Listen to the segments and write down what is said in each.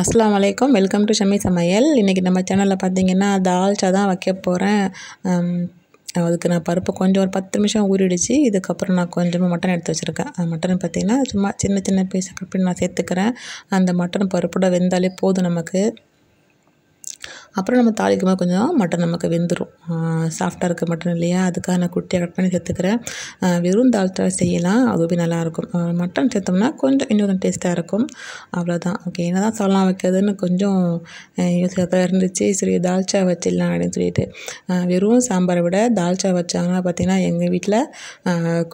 அஸ்லாம் வலைக்கம் welcome to Shami சமையல் இன்றைக்கி நம்ம சேனலில் பார்த்தீங்கன்னா தால்ச்சா தான் வைக்க போகிறேன் அதுக்கு நான் பருப்பு கொஞ்சம் ஒரு பத்து நிமிஷம் ஊறிடுச்சு இதுக்கப்புறம் நான் கொஞ்சமாக மட்டன் எடுத்து வச்சுருக்கேன் மட்டன் பார்த்திங்கன்னா சும்மா சின்ன சின்ன பீஸ் கட் நான் சேர்த்துக்கிறேன் அந்த மட்டன் பருப்போட வெந்தாலே போதும் நமக்கு அப்புறம் நம்ம தாளிக்கும் போது கொஞ்சம் மட்டன் நமக்கு வெந்துடும் சாஃப்டாக இருக்க மட்டன் இல்லையா அதுக்காக நான் குட்டியாக கட் பண்ணி சேர்த்துக்கிறேன் வெறும் தால்ச்சா செய்யலாம் அதுவே நல்லாயிருக்கும் மட்டன் சேர்த்தோம்னா கொஞ்சம் இன்னும் கொஞ்சம் டேஸ்ட்டாக இருக்கும் அவ்வளோதான் ஓகே என்ன தான் சொல்லலாம் வைக்கிறதுன்னு கொஞ்சம் யோசிக்கிறதா இருந்துச்சு சரி தால்ச்சா வச்சிடலாம் அப்படின்னு சொல்லிட்டு வெறும் சாம்பாரை விட தால்ச்சா வச்சாங்கன்னா பார்த்திங்கன்னா எங்கள் வீட்டில்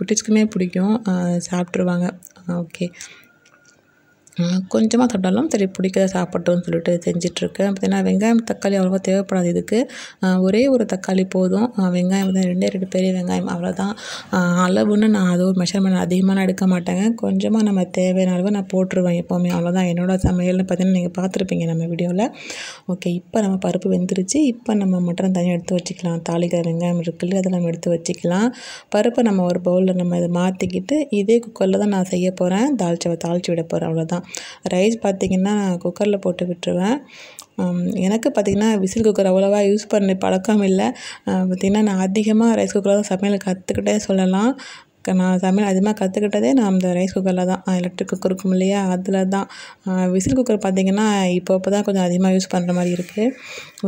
குட்டிச்சுக்குமே பிடிக்கும் சாப்பிட்ருவாங்க ஓகே கொஞ்சமாக தொட்டாலும் சரி பிடிக்காத சாப்பிட்டோம்னு சொல்லிட்டு செஞ்சிட்ருக்கேன் பார்த்தீங்கன்னா வெங்காயம் தக்காளி அவ்வளோவா தேவைப்படாது இதுக்கு ஒரே ஒரு தக்காளி போதும் வெங்காயம் வந்து ரெண்டே ரெண்டு பெரிய வெங்காயம் அவ்வளோதான் அளவுன்னு நான் அது ஒரு மெஷர்மெண்ட் அதிகமாக எடுக்க மாட்டேங்க கொஞ்சமாக நம்ம தேவையான அளவு நான் போட்டுருவேன் எப்போவுமே அவ்வளோதான் என்னோடய சமையல்னு பார்த்தீங்கன்னா நீங்கள் பார்த்துருப்பீங்க நம்ம வீடியோவில் ஓகே இப்போ நம்ம பருப்பு வெந்துருச்சு இப்போ நம்ம மட்டன் தனியாக எடுத்து வச்சுக்கலாம் தாளிக்கிற வெங்காயம் இருக்குல்ல அதை நம்ம எடுத்து வச்சுக்கலாம் பருப்பை நம்ம ஒரு பவுலில் நம்ம இதை மாற்றிக்கிட்டு இதே குக்கரில் தான் நான் செய்ய போகிறேன் தாளிச்சவை தாளித்து விட போகிறேன் அவ்வளோதான் ரைஸ் பார்த்திங்கன்னா நான் குக்கரில் போட்டு விட்டுருவேன் எனக்கு பார்த்திங்கன்னா விசில் குக்கர் அவ்வளோவா யூஸ் பண்ண பழக்கம் இல்லை பார்த்திங்கன்னா நான் அதிகமாக ரைஸ் குக்கரில் தான் சமையல் கற்றுக்கிட்டே சொல்லலாம் நான் சமையல் அதிகமாக கற்றுக்கிட்டதே நான் அந்த ரைஸ் குக்கரில் தான் எலக்ட்ரிக் குக்கர் இருக்கும் இல்லையா அதில் தான் விசில் குக்கர் பார்த்திங்கன்னா இப்போ இப்போ தான் கொஞ்சம் அதிகமாக யூஸ் பண்ணுற மாதிரி இருக்குது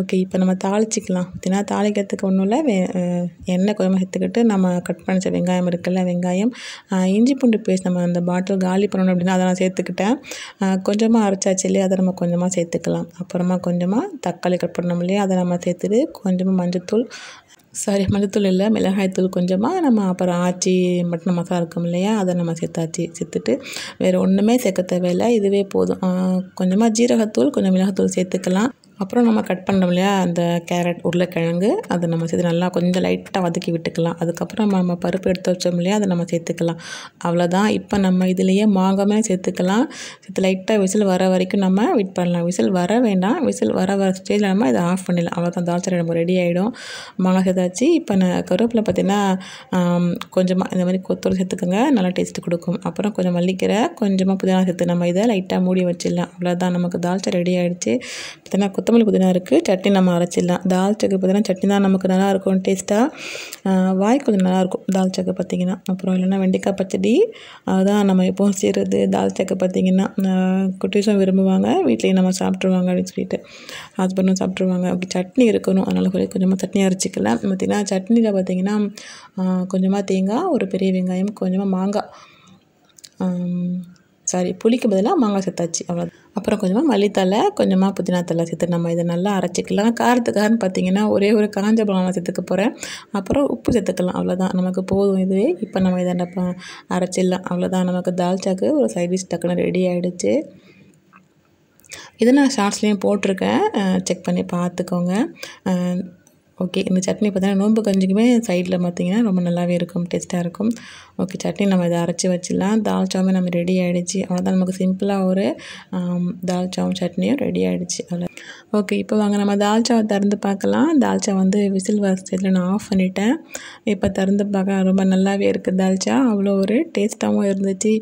ஓகே இப்போ நம்ம தாளிச்சிக்கலாம் பார்த்திங்கன்னா தாளிக்கிறதுக்கு ஒன்றும் இல்லை வெ எண்ணெய் கொஞ்சமாக சேர்த்துக்கிட்டு நம்ம கட் பண்ணிச்ச வெங்காயம் இருக்குல்ல வெங்காயம் இஞ்சி பூண்டு பேஸ்ட் நம்ம அந்த பாட்டில் காலி பண்ணணும் அப்படின்னா அதை நான் சேர்த்துக்கிட்டேன் கொஞ்சமாக அரைச்சாச்சு இல்லையா அதை நம்ம கொஞ்சமாக சேர்த்துக்கலாம் அப்புறமா கொஞ்சமாக தக்காளி கட் பண்ணோம் இல்லையா அதை நம்ம சேர்த்துட்டு கொஞ்சமாக மஞ்சத்தூள் சாரி மல்லித்தூள் இல்லை மிளகாய்த்தூள் கொஞ்சமாக நம்ம அப்புறம் ஆச்சி மட்டன் மசாலா இருக்கும் இல்லையா அதை நம்ம சேர்த்தாச்சு சேர்த்துட்டு வேறு ஒன்றுமே சேர்க்க தேவையில்லை இதுவே போதும் கொஞ்சமாக ஜீரகத்தூள் கொஞ்சம் மிளகாத்தூள் சேர்த்துக்கலாம் அப்புறம் நம்ம கட் பண்ணோம் இல்லையா அந்த கேரட் உருளைக்கிழங்கு அதை நம்ம சேர்த்து நல்லா கொஞ்சம் லைட்டாக வதக்கி விட்டுக்கலாம் அதுக்கப்புறம் நம்ம பருப்பு எடுத்து வச்சோம் இல்லையா அதை நம்ம சேர்த்துக்கலாம் அவ்வளோதான் இப்போ நம்ம இதுலேயே மாங்கமே சேர்த்துக்கலாம் சேர்த்து லைட்டாக விசில் வர வரைக்கும் நம்ம வெயிட் பண்ணலாம் விசில் வர வேண்டாம் விசில் வர வர ஸ்டேஜில் நம்ம இதை ஆஃப் பண்ணிடலாம் அவ்வளோதான் தால்ச்சரை நம்ம ரெடி ஆகிடும் மாங்காய் சேர்த்தாச்சு இப்போ நான் கருவேப்பில் பார்த்திங்கன்னா கொஞ்சமாக இந்த மாதிரி கொத்தூர் சேர்த்துக்கோங்க நல்லா டேஸ்ட்டு கொடுக்கும் அப்புறம் கொஞ்சம் மல்லிக்கீரை கொஞ்சமாக புதினா சேர்த்து நம்ம இதை லைட்டாக மூடி வச்சிடலாம் அவ்வளோதான் நமக்கு தால்ச்சா ரெடி ஆகிடுச்சு பார்த்தீங்கன்னா கொத்த கொத்தமல்லி புதினா இருக்குது சட்னி நம்ம அரைச்சிடலாம் தால்ச்சக்கு புதினா சட்னி தான் நமக்கு நல்லாயிருக்கும் டேஸ்ட்டாக வாய் கொஞ்சம் நல்லாயிருக்கும் தால்ச்சக்கு பார்த்திங்கன்னா அப்புறம் இல்லைன்னா வெண்டைக்காய் பச்சடி அதுதான் நம்ம எப்போவும் செய்கிறது தால்ச்சக்கு பார்த்திங்கன்னா குட்டீஸும் விரும்புவாங்க வீட்லேயும் நம்ம சாப்பிட்ருவாங்க அப்படின்னு சொல்லிட்டு ஹஸ்பண்டும் சாப்பிட்ருவாங்க அப்படி சட்னி இருக்கணும் அதனால் கொஞ்சம் கொஞ்சமாக சட்னி அரைச்சிக்கலாம் பார்த்திங்கன்னா சட்னியில் பார்த்திங்கன்னா கொஞ்சமாக தேங்காய் ஒரு பெரிய வெங்காயம் கொஞ்சமாக மாங்காய் சாரி புளிக்கு பதிலாக மாங்காய் சேர்த்தாச்சு அவ்வளோ அப்புறம் கொஞ்சமாக மல்லித்தலை கொஞ்சமாக புதினா தலை சேர்த்து நம்ம இதை நல்லா அரைச்சிக்கலாம் காரத்துக்காகன்னு பார்த்தீங்கன்னா ஒரே ஒரு காஞ்ச பழம் சேர்த்துக்க போகிறேன் அப்புறம் உப்பு சேர்த்துக்கலாம் அவ்வளோதான் நமக்கு போதும் இதுவே இப்போ நம்ம இதை நம்ம அரைச்சிடலாம் அவ்வளோதான் நமக்கு தால்ச்சாக்கு ஒரு சைடிஷ் டக்குன்னு ரெடி ஆகிடுச்சு இதை நான் ஷார்ட்ஸ்லேயும் போட்டிருக்கேன் செக் பண்ணி பார்த்துக்கோங்க ஓகே இந்த சட்னி பார்த்தீங்கன்னா நோன்பு கஞ்சிக்குமே சைடில் பார்த்திங்கன்னா ரொம்ப நல்லாவே இருக்கும் டேஸ்ட்டாக இருக்கும் ஓகே சட்னி நம்ம இதை அரைச்சி வச்சிடலாம் தால் சாமே நம்ம ரெடி ஆகிடுச்சு அவ்வளோதான் நமக்கு சிம்பிளாக ஒரு தால் சாவும் சட்னியும் ரெடி ஆகிடுச்சு அவ்வளோ ஓகே இப்போ வாங்க நம்ம தால்ச்சாவை திறந்து பார்க்கலாம் தால்ச்சா வந்து விசில் வசதியில் நான் ஆஃப் பண்ணிட்டேன் இப்போ திறந்து பார்க்க ரொம்ப நல்லாவே இருக்குது தால்ச்சா அவ்வளோ ஒரு டேஸ்ட்டாகவும் இருந்துச்சு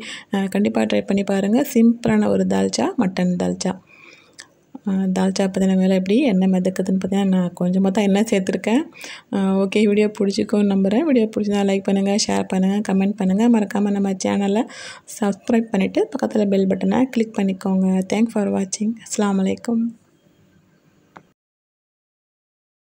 கண்டிப்பாக ட்ரை பண்ணி பாருங்கள் சிம்பிளான ஒரு தால்ச்சா மட்டன் தால்ச்சா தால்ச்சா பற்றின வேலை எப்படி என்ன மிதக்குதுன்னு பார்த்தீங்கன்னா நான் கொஞ்சமாக தான் என்ன சேர்த்துருக்கேன் ஓகே வீடியோ பிடிச்சிக்கும் நம்புகிறேன் வீடியோ பிடிச்சினா லைக் பண்ணுங்கள் ஷேர் பண்ணுங்கள் கமெண்ட் பண்ணுங்கள் மறக்காமல் நம்ம சேனலை சப்ஸ்கிரைப் பண்ணிவிட்டு பக்கத்தில் பெல் பட்டனை கிளிக் பண்ணிக்கோங்க தேங்க்ஸ் ஃபார் வாட்சிங் அஸ்லாம் வலைக்கம்